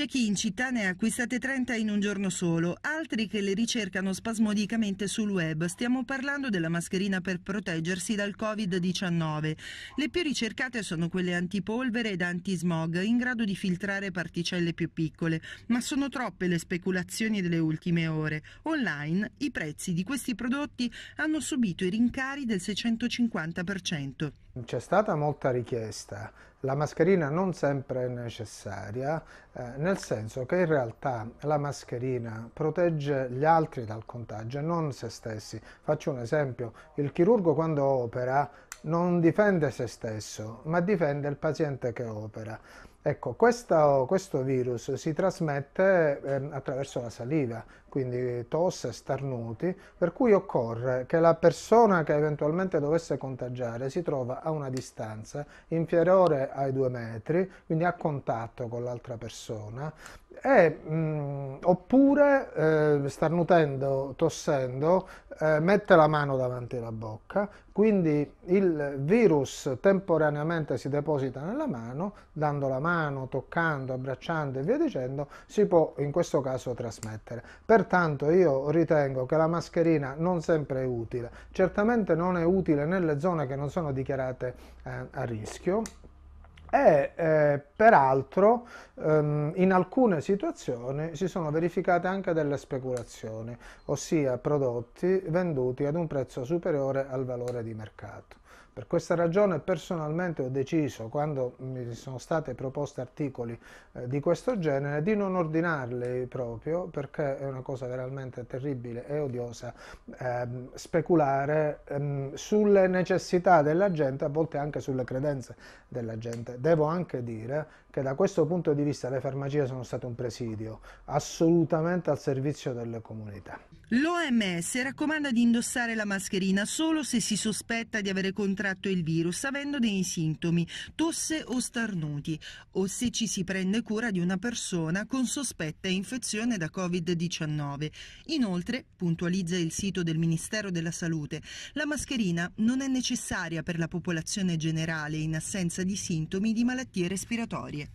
C'è chi in città ne ha acquistate 30 in un giorno solo, altri che le ricercano spasmodicamente sul web. Stiamo parlando della mascherina per proteggersi dal Covid-19. Le più ricercate sono quelle antipolvere ed antismog, in grado di filtrare particelle più piccole, ma sono troppe le speculazioni delle ultime ore. Online i prezzi di questi prodotti hanno subito i rincari del 650%. C'è stata molta richiesta la mascherina non sempre è necessaria, eh, nel senso che in realtà la mascherina protegge gli altri dal contagio e non se stessi. Faccio un esempio, il chirurgo quando opera non difende se stesso, ma difende il paziente che opera. Ecco, questo, questo, virus si trasmette eh, attraverso la saliva, quindi tosse, starnuti, per cui occorre che la persona che eventualmente dovesse contagiare si trova a una distanza inferiore ai due metri, quindi a contatto con l'altra persona, e, mh, mm, oppure eh, starnutendo, tossendo, eh, mette la mano davanti alla bocca, quindi il virus temporaneamente si deposita nella mano, dando la mano mano, toccando, abbracciando e via dicendo, si può in questo caso trasmettere. Pertanto io ritengo che la mascherina non sempre è utile, certamente non è utile nelle zone che non sono dichiarate eh, a rischio, e eh, peraltro ehm, in alcune situazioni si sono verificate anche delle speculazioni, ossia prodotti venduti ad un prezzo superiore al valore di mercato. Per questa ragione personalmente ho deciso, quando mi sono state proposte articoli eh, di questo genere, di non ordinarli proprio perché è una cosa veramente terribile e odiosa ehm, speculare ehm, sulle necessità della gente, a volte anche sulle credenze della gente. Devo anche dire che da questo punto di vista le farmacie sono state un presidio assolutamente al servizio delle comunità. L'OMS raccomanda di indossare la mascherina solo se si sospetta di avere contratto il virus, avendo dei sintomi, tosse o starnuti, o se ci si prende cura di una persona con sospetta infezione da Covid-19. Inoltre, puntualizza il sito del Ministero della Salute, la mascherina non è necessaria per la popolazione generale in assenza di sintomi di malattie respiratorie.